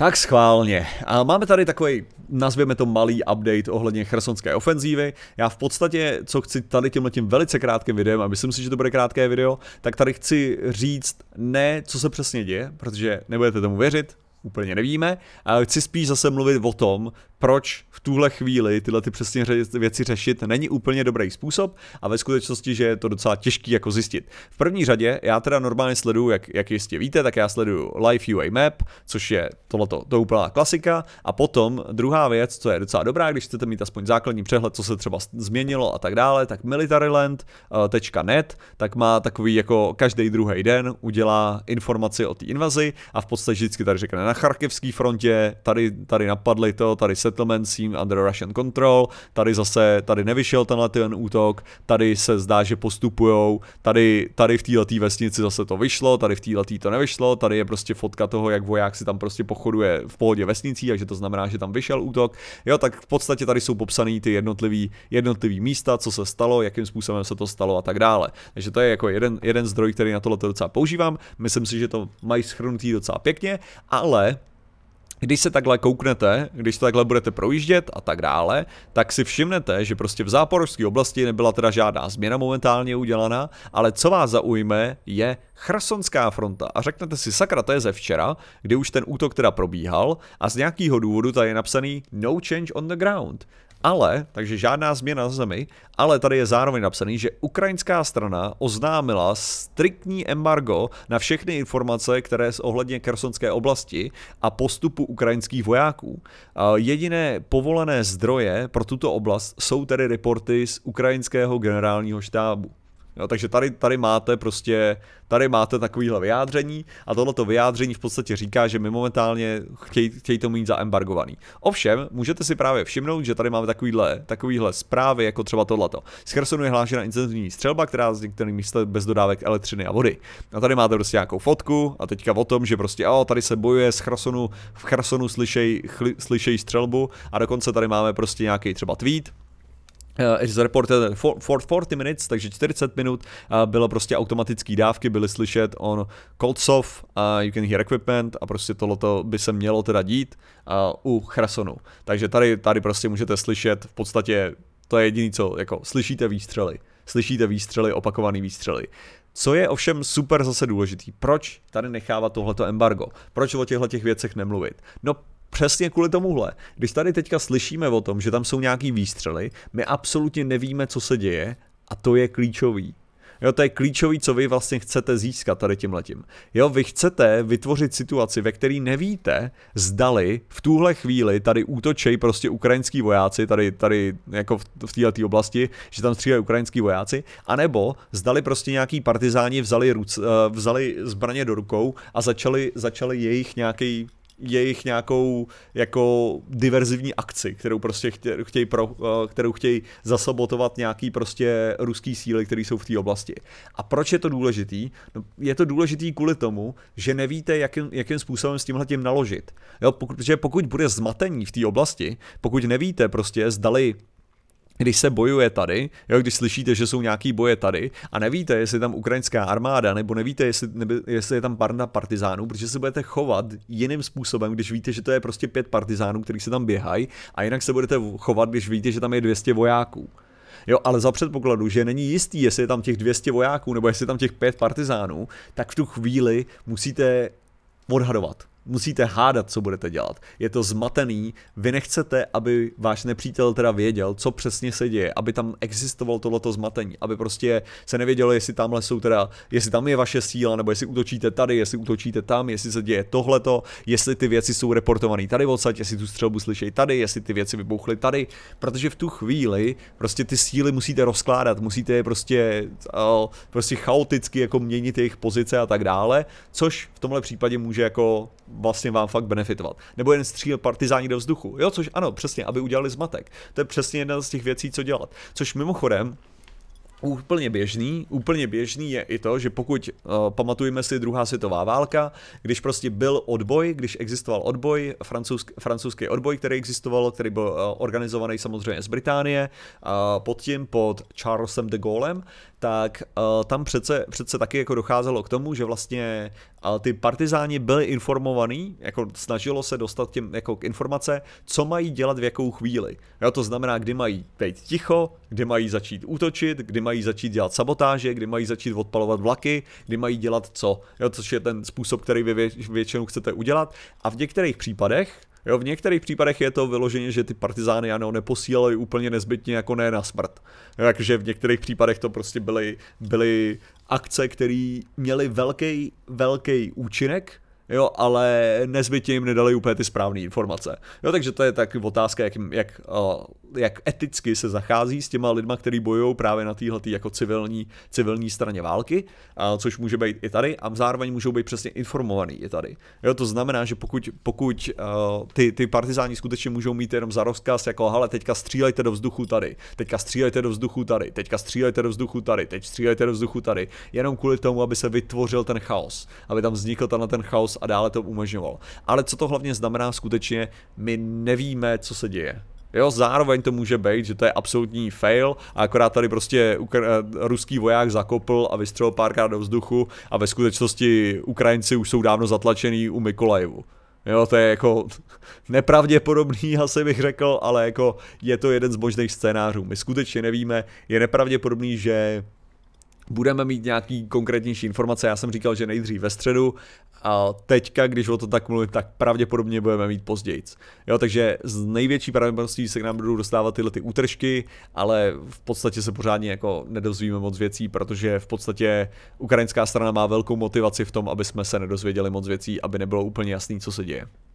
Tak schválně. A máme tady takový, nazveme to malý update ohledně chersonské ofenzívy. Já v podstatě, co chci tady tímhle tím velice krátkým videem, a myslím si, že to bude krátké video, tak tady chci říct ne, co se přesně děje, protože nebudete tomu věřit, úplně nevíme. A chci spíš zase mluvit o tom, proč v tuhle chvíli tyhle ty přesně věci řešit není úplně dobrý způsob a ve skutečnosti, že je to docela těžký jako zjistit. V první řadě já teda normálně sleduju, jak, jak jistě víte, tak já sleduju Live UA Map, což je tohleto, to úplná klasika a potom druhá věc, co je docela dobrá, když chcete mít aspoň základní přehled, co se třeba změnilo a tak dále, tak militaryland.net, eh, tak má takový jako každý druhý den udělá informaci o té invazi a v podstatě vždycky tady řekne na charkivské frontě, tady, tady napadli to, tady se settlement seem under Russian control, tady zase, tady nevyšel tenhle ten útok, tady se zdá, že postupujou, tady, tady v této vesnici zase to vyšlo, tady v této to nevyšlo, tady je prostě fotka toho, jak voják si tam prostě pochoduje v pohodě vesnicí, takže to znamená, že tam vyšel útok. Jo, tak v podstatě tady jsou popsané ty jednotlivý, jednotlivý místa, co se stalo, jakým způsobem se to stalo a tak dále. Takže to je jako jeden, jeden zdroj, který na tohle docela používám. Myslím si, že to mají schrnutý docela pěkně, ale když se takhle kouknete, když to takhle budete projíždět a tak dále, tak si všimnete, že prostě v záporovské oblasti nebyla teda žádná změna momentálně udělaná, ale co vás zaujme je Chrasonská fronta. A řeknete si, sakra, to je ze včera, kdy už ten útok teda probíhal a z nějakého důvodu tady je napsaný no change on the ground. Ale, takže žádná změna na zemi, ale tady je zároveň napsaný, že ukrajinská strana oznámila striktní embargo na všechny informace, které z ohledně Kersonské oblasti a postupu ukrajinských vojáků. Jediné povolené zdroje pro tuto oblast jsou tedy reporty z ukrajinského generálního štábu. Jo, takže tady, tady máte prostě, tady máte takovýhle vyjádření a tohleto vyjádření v podstatě říká, že my momentálně chtějí, chtěj to mít zaembargovaný. Ovšem, můžete si právě všimnout, že tady máme takovýhle, takovýhle zprávy, jako třeba tohleto. Z Chersonu je hlášena incidentní střelba, která z některých míst bez dodávek elektřiny a vody. A tady máte prostě nějakou fotku a teďka o tom, že prostě o, tady se bojuje z Chersonu, v Chersonu slyšej, chli, slyšej střelbu a dokonce tady máme prostě nějaký třeba tweet, Eh, is reported for, for 40 minutes, takže 40 minut uh, bylo prostě automatický dávky, byly slyšet on cold soft, uh, you can hear equipment a prostě tohleto by se mělo teda dít uh, u chrasonu. Takže tady, tady prostě můžete slyšet v podstatě, to je jediný co, jako slyšíte výstřely, slyšíte výstřely, opakovaný výstřely. Co je ovšem super zase důležitý, proč tady nechávat tohleto embargo? Proč o těchto těch věcech nemluvit? No přesně kvůli tomuhle. Když tady teďka slyšíme o tom, že tam jsou nějaký výstřely, my absolutně nevíme, co se děje a to je klíčový. Jo, to je klíčový, co vy vlastně chcete získat tady tím letím. Jo, vy chcete vytvořit situaci, ve které nevíte, zdali v tuhle chvíli tady útočej prostě ukrajinský vojáci, tady, tady jako v, v této oblasti, že tam střílejí ukrajinský vojáci, anebo zdali prostě nějaký partizáni vzali, ruc, eh, vzali zbraně do rukou a začali, začali jejich nějaký jejich nějakou jako diverzivní akci, kterou prostě chtějí, pro, eh, kterou chtějí zasabotovat nějaký prostě ruský síly, které jsou v té oblasti. A proč je to důležitý? No, je to důležitý kvůli tomu, že nevíte, jakým, jakým způsobem s tímhle tím naložit. Jo, pokud, protože pokud bude zmatení v té oblasti, pokud nevíte prostě, zdali když se bojuje tady, jo, když slyšíte, že jsou nějaký boje tady a nevíte, jestli je tam ukrajinská armáda, nebo nevíte, jestli, neby, jestli je tam parna partizánů, protože se budete chovat jiným způsobem, když víte, že to je prostě pět partizánů, kteří se tam běhají, a jinak se budete chovat, když víte, že tam je 200 vojáků. Jo, ale za předpokladu, že není jistý, jestli je tam těch 200 vojáků nebo jestli je tam těch pět partizánů, tak v tu chvíli musíte odhadovat musíte hádat, co budete dělat. Je to zmatený, vy nechcete, aby váš nepřítel teda věděl, co přesně se děje, aby tam existovalo tohleto zmatení, aby prostě se nevědělo, jestli tamhle jsou teda, jestli tam je vaše síla, nebo jestli útočíte tady, jestli útočíte tam, jestli se děje tohleto, jestli ty věci jsou reportované tady odsaď, jestli tu střelbu slyšejí tady, jestli ty věci vybouchly tady, protože v tu chvíli prostě ty síly musíte rozkládat, musíte je prostě, eh, prostě chaoticky jako měnit jejich pozice a tak dále, což v tomhle případě může jako vlastně vám fakt benefitovat. Nebo jen stříl partizáni do vzduchu. Jo, což ano, přesně, aby udělali zmatek. To je přesně jedna z těch věcí, co dělat. Což mimochodem, Úplně běžný, úplně běžný je i to, že pokud uh, pamatujeme si druhá světová válka, když prostě byl odboj, když existoval odboj, francouzsk, francouzský odboj, který existoval, který byl uh, organizovaný samozřejmě z Británie, uh, pod tím pod Charlesem de Gaulem, tak uh, tam přece, přece taky jako docházelo k tomu, že vlastně uh, ty partizáni byli informovaní, jako snažilo se dostat těm jako k informace, co mají dělat v jakou chvíli. Jo, to znamená, kdy mají být ticho, kdy mají začít útočit, kdy mají mají začít dělat sabotáže, kdy mají začít odpalovat vlaky, kdy mají dělat co, jo, což je ten způsob, který vy většinou chcete udělat. A v některých případech Jo, v některých případech je to vyloženě, že ty partizány ano neposílali úplně nezbytně jako ne na smrt. Takže v některých případech to prostě byly, byly akce, které měly velký, velký účinek, jo, ale nezbytně jim nedali úplně ty správné informace. Jo, takže to je tak otázka, jak, jak uh, jak eticky se zachází s těma lidma, který bojují právě na téhle jako civilní, civilní straně války, a což může být i tady, a zároveň můžou být přesně informovaný i tady. Jo, to znamená, že pokud, pokud uh, ty, ty partizáni skutečně můžou mít jenom za rozkaz, jako hele, teďka střílejte do vzduchu tady, teďka střílejte do vzduchu tady, teďka střílejte do vzduchu tady, teď střílejte do vzduchu tady, jenom kvůli tomu, aby se vytvořil ten chaos, aby tam vznikl ten, ten chaos a dále to umožňoval. Ale co to hlavně znamená skutečně, my nevíme, co se děje. Jo, zároveň to může být, že to je absolutní fail a akorát tady prostě Ukra- eh, ruský voják zakopl a vystřelil párkrát do vzduchu a ve skutečnosti Ukrajinci už jsou dávno zatlačený u Mikolajevu. Jo, to je jako nepravděpodobný, asi bych řekl, ale jako je to jeden z možných scénářů. My skutečně nevíme, je nepravděpodobný, že budeme mít nějaký konkrétnější informace. Já jsem říkal, že nejdřív ve středu a teďka, když o to tak mluvím, tak pravděpodobně budeme mít později. Jo, takže z největší pravděpodobností se k nám budou dostávat tyhle ty útržky, ale v podstatě se pořádně jako nedozvíme moc věcí, protože v podstatě ukrajinská strana má velkou motivaci v tom, aby jsme se nedozvěděli moc věcí, aby nebylo úplně jasný, co se děje.